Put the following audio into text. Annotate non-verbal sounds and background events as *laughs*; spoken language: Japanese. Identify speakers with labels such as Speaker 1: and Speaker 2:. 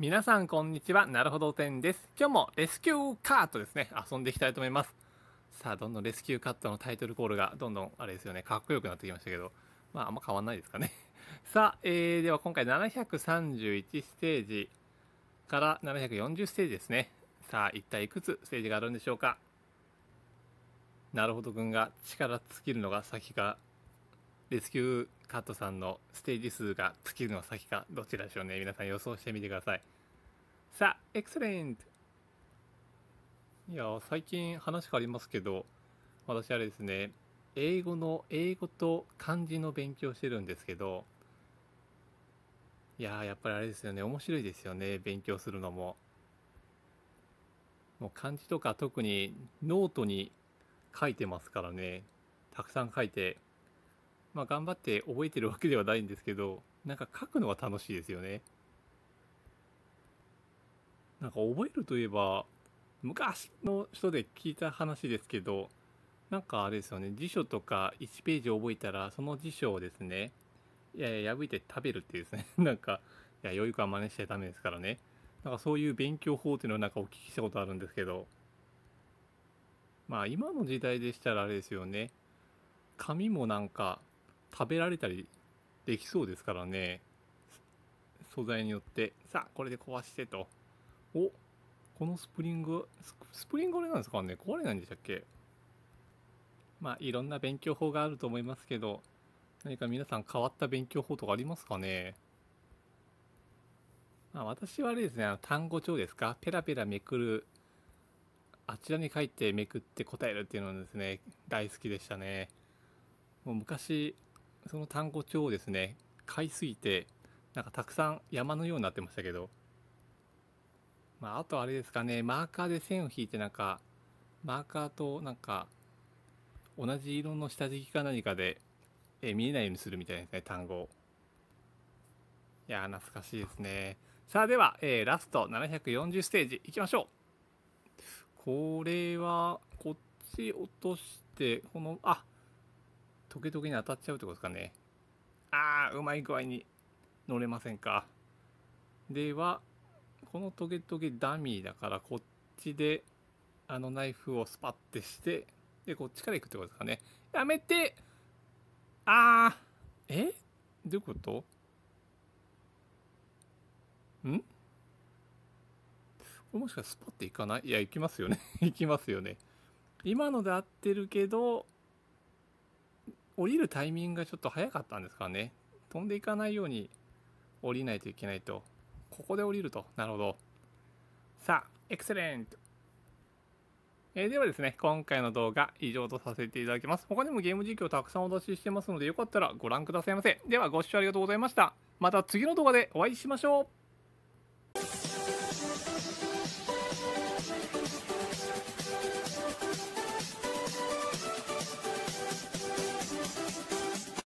Speaker 1: 皆さんこんにちは。なるほど点です。今日もレスキューカートですね。遊んでいきたいと思います。さあ、どんどんレスキューカットのタイトルコールがどんどんあれですよね。かっこよくなってきましたけど。まあ、あんま変わんないですかね。*laughs* さあ、えー、では今回731ステージから740ステージですね。さあ、一体いくつステージがあるんでしょうか。なるほどくんが力尽きるのが先かレスキューカットさんのステージ数が尽きるの先かどちらでしょうね皆さん予想してみてくださいさあエクセレントいや最近話変わりますけど私あれですね英語の英語と漢字の勉強してるんですけどいややっぱりあれですよね面白いですよね勉強するのももう漢字とか特にノートに書いてますからねたくさん書いてまあ、頑張って覚えてるわけではないんですけどなんか書くのは楽しいですよねなんか覚えるといえば昔の人で聞いた話ですけどなんかあれですよね辞書とか1ページ覚えたらその辞書をですねいやいや破いて食べるっていうですね *laughs* なんかいや良い子は真似しちゃダメですからねなんかそういう勉強法っていうのをなんかお聞きしたことあるんですけどまあ今の時代でしたらあれですよね紙もなんか食べられたりできそうですからね素材によってさあこれで壊してとおこのスプリングスプリングあれなんですかね壊れないんでしたっけまあいろんな勉強法があると思いますけど何か皆さん変わった勉強法とかありますかねまあ私はあれですねあの単語帳ですかペラペラめくるあちらに書いてめくって答えるっていうのはですね大好きでしたねもう昔その単語帳をですね買いすぎてなんかたくさん山のようになってましたけど、まあ、あとあれですかねマーカーで線を引いてなんかマーカーとなんか同じ色の下敷きか何かで、え見えないようにするみたいですね単語いや懐かしいですねさあでは、えー、ラスト740ステージいきましょうこれはこっち落としてこのあトゲトゲに当たっちゃうってことですかね。あー、うまい具合に乗れませんか。では、このトゲトゲダミーだから、こっちで、あのナイフをスパッてして、で、こっちから行くってことですかね。やめてあー、えどういうことんこれもしかしてスパっていかないいや、行きますよね。*laughs* 行きますよね。今ので合ってるけど、降りるタイミングがちょっと早かったんですかね。飛んでいかないように降りないといけないと。ここで降りると。なるほど。さあ、エクセレント。えー、ではですね、今回の動画以上とさせていただきます。他にもゲーム実況たくさんお出ししてますので、よかったらご覧くださいませ。ではご視聴ありがとうございました。また次の動画でお会いしましょう。